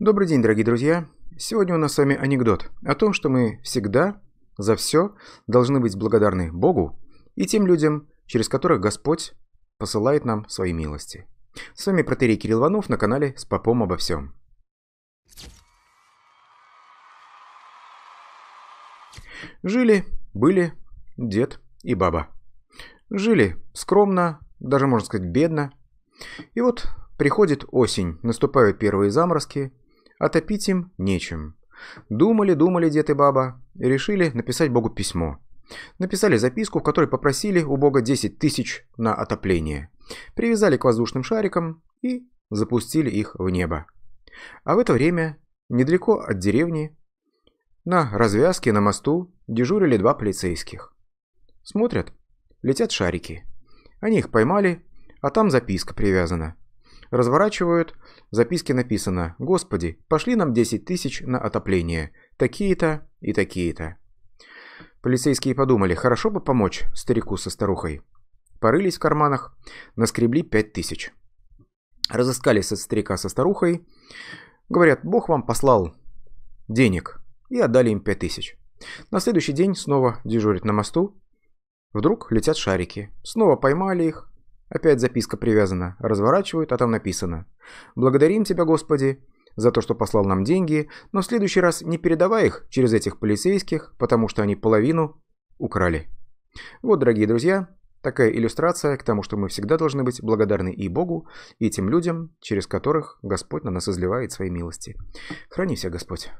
Добрый день, дорогие друзья! Сегодня у нас с вами анекдот о том, что мы всегда за все должны быть благодарны Богу и тем людям, через которых Господь посылает нам свои милости. С вами протерей Кирилл Ванов на канале «С попом обо всем». Жили, были дед и баба. Жили скромно, даже можно сказать бедно. И вот приходит осень, наступают первые заморозки – отопить им нечем. Думали-думали дед и баба, и решили написать Богу письмо. Написали записку, в которой попросили у Бога 10 тысяч на отопление. Привязали к воздушным шарикам и запустили их в небо. А в это время, недалеко от деревни, на развязке на мосту дежурили два полицейских. Смотрят, летят шарики. Они их поймали, а там записка привязана. Разворачивают. В записке написано «Господи, пошли нам 10 тысяч на отопление. Такие-то и такие-то». Полицейские подумали, хорошо бы помочь старику со старухой. Порылись в карманах, наскребли 5 тысяч. Разыскались от старика со старухой. Говорят, Бог вам послал денег. И отдали им 5 тысяч. На следующий день снова дежурят на мосту. Вдруг летят шарики. Снова поймали их, Опять записка привязана. Разворачивают, а там написано. «Благодарим тебя, Господи, за то, что послал нам деньги, но в следующий раз не передавай их через этих полицейских, потому что они половину украли». Вот, дорогие друзья, такая иллюстрация к тому, что мы всегда должны быть благодарны и Богу, и тем людям, через которых Господь на нас изливает свои милости. Храни себя, Господь.